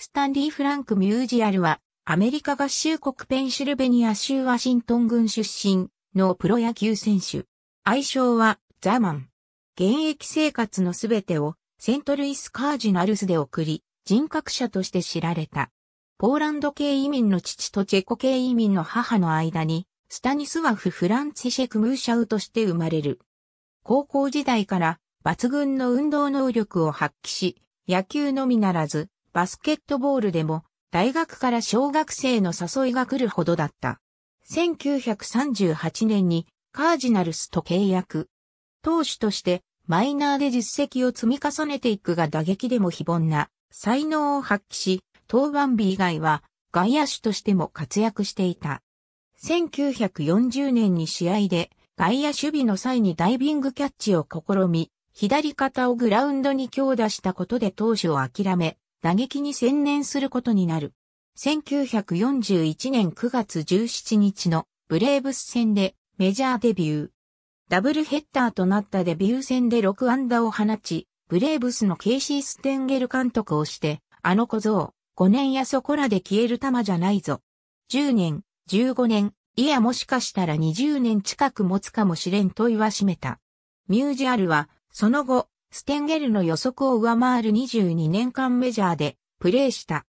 スタンリー・フランク・ミュージアルは、アメリカ合衆国ペンシルベニア州ワシントン郡出身のプロ野球選手。愛称は、ザマン。現役生活のすべてを、セントルイス・カージナルスで送り、人格者として知られた。ポーランド系移民の父とチェコ系移民の母の間に、スタニスワフ・フランツィシェク・ムーシャウとして生まれる。高校時代から抜群の運動能力を発揮し、野球のみならず、バスケットボールでも、大学から小学生の誘いが来るほどだった。1938年にカージナルスと契約。投手としてマイナーで実績を積み重ねていくが打撃でも非凡な才能を発揮し、登板日以外は外野手としても活躍していた。1940年に試合で外野守備の際にダイビングキャッチを試み、左肩をグラウンドに強打したことで投手を諦め、打撃に専念することになる。1941年9月17日のブレーブス戦でメジャーデビュー。ダブルヘッダーとなったデビュー戦で6安打を放ち、ブレーブスのケイシー・ステンゲル監督をして、あの小僧、5年やそこらで消える球じゃないぞ。10年、15年、いやもしかしたら20年近く持つかもしれんと言わしめた。ミュージアルは、その後、ステンゲルの予測を上回る22年間メジャーでプレーした。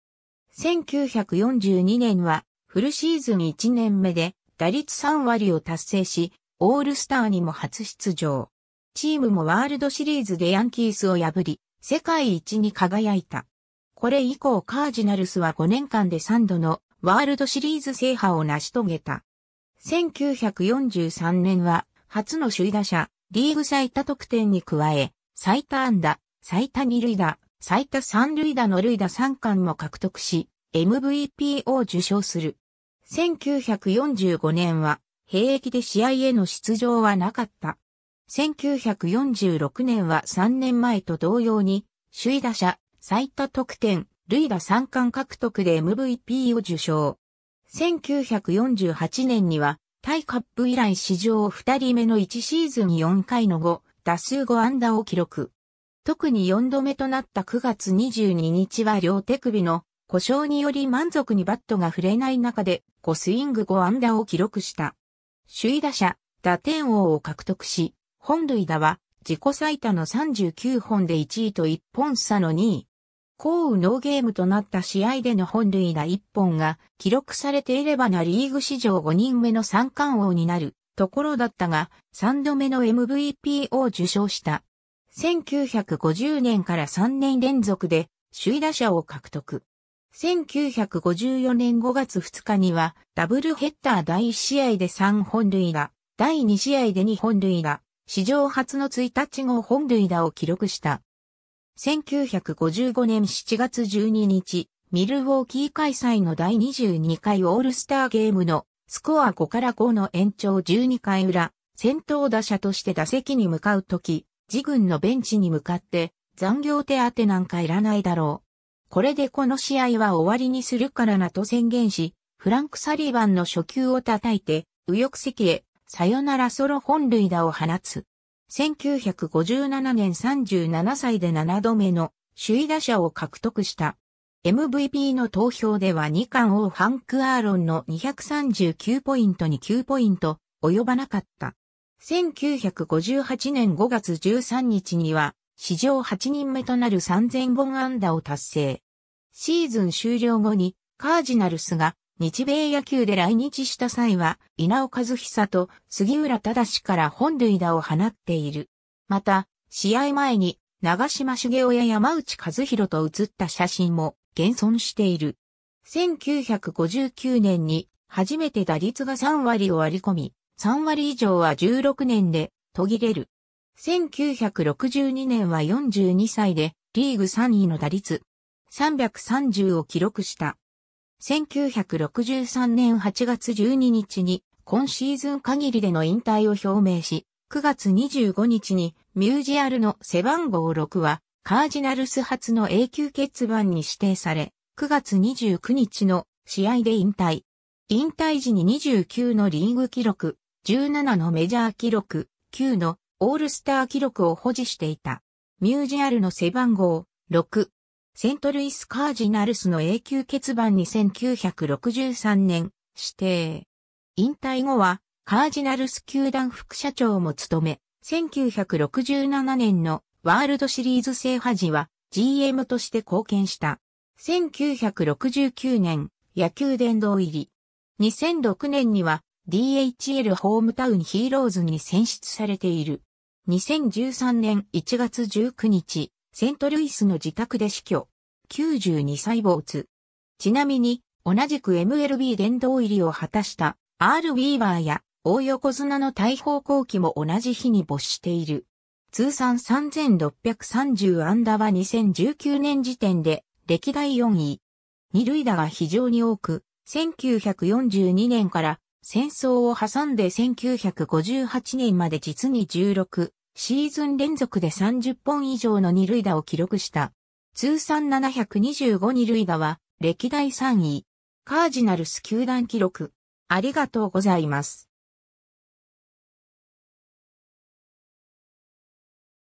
1942年はフルシーズン1年目で打率3割を達成し、オールスターにも初出場。チームもワールドシリーズでヤンキースを破り、世界一に輝いた。これ以降カージナルスは5年間で3度のワールドシリーズ制覇を成し遂げた。1943年は初の首位打者、リーグ最多得点に加え、最多安打、最多二塁打、最多三塁打の塁打三冠も獲得し、MVP を受賞する。1945年は、兵役で試合への出場はなかった。1946年は3年前と同様に、首位打者、最多得点、塁打三冠獲得で MVP を受賞。1948年には、タイカップ以来史上2人目の1シーズン4回の5、打数5安打を記録。特に4度目となった9月22日は両手首の故障により満足にバットが触れない中で5スイング5安打を記録した。首位打者、打点王を獲得し、本塁打は自己最多の39本で1位と1本差の2位。幸雨ノーゲームとなった試合での本塁打1本が記録されていればなリーグ史上5人目の三冠王になる。ところだったが、3度目の MVP を受賞した。1950年から3年連続で首位打者を獲得。1954年5月2日にはダブルヘッダー第1試合で3本塁打、第2試合で2本塁打、史上初の1日後本塁打を記録した。1955年7月12日、ミルウォーキー開催の第22回オールスターゲームのスコア5から5の延長12回裏、先頭打者として打席に向かうとき、自軍のベンチに向かって、残業手当なんかいらないだろう。これでこの試合は終わりにするからなと宣言し、フランク・サリーバンの初球を叩いて、右翼席へ、さよならソロ本塁打を放つ。1957年37歳で7度目の首位打者を獲得した。MVP の投票では2冠王ハンク・アーロンの239ポイントに9ポイント及ばなかった。1958年5月13日には史上8人目となる3000本安打を達成。シーズン終了後にカージナルスが日米野球で来日した際は稲尾和久と杉浦正から本塁打を放っている。また試合前に長島茂雄や山内和弘と写った写真も現存している。1959年に初めて打率が3割を割り込み、3割以上は16年で途切れる。1962年は42歳でリーグ3位の打率330を記録した。1963年8月12日に今シーズン限りでの引退を表明し、9月25日にミュージアルの背番号6はカージナルス初の永久欠番に指定され、9月29日の試合で引退。引退時に29のリーグ記録、17のメジャー記録、9のオールスター記録を保持していた。ミュージアルの背番号6。セントルイス・カージナルスの永久欠番に1963年指定。引退後はカージナルス球団副社長も務め、1967年のワールドシリーズ制覇時は GM として貢献した。1969年、野球殿堂入り。2006年には DHL ホームタウンヒーローズに選出されている。2013年1月19日、セントルイスの自宅で死去。92歳没。ちなみに、同じく MLB 殿堂入りを果たした、R ウィーバーや、大横綱の大砲後期も同じ日に没している。通算3630安打は2019年時点で歴代4位。二塁打が非常に多く、1942年から戦争を挟んで1958年まで実に16シーズン連続で30本以上の二塁打を記録した。通算725二塁打は歴代3位。カージナルス球団記録。ありがとうございます。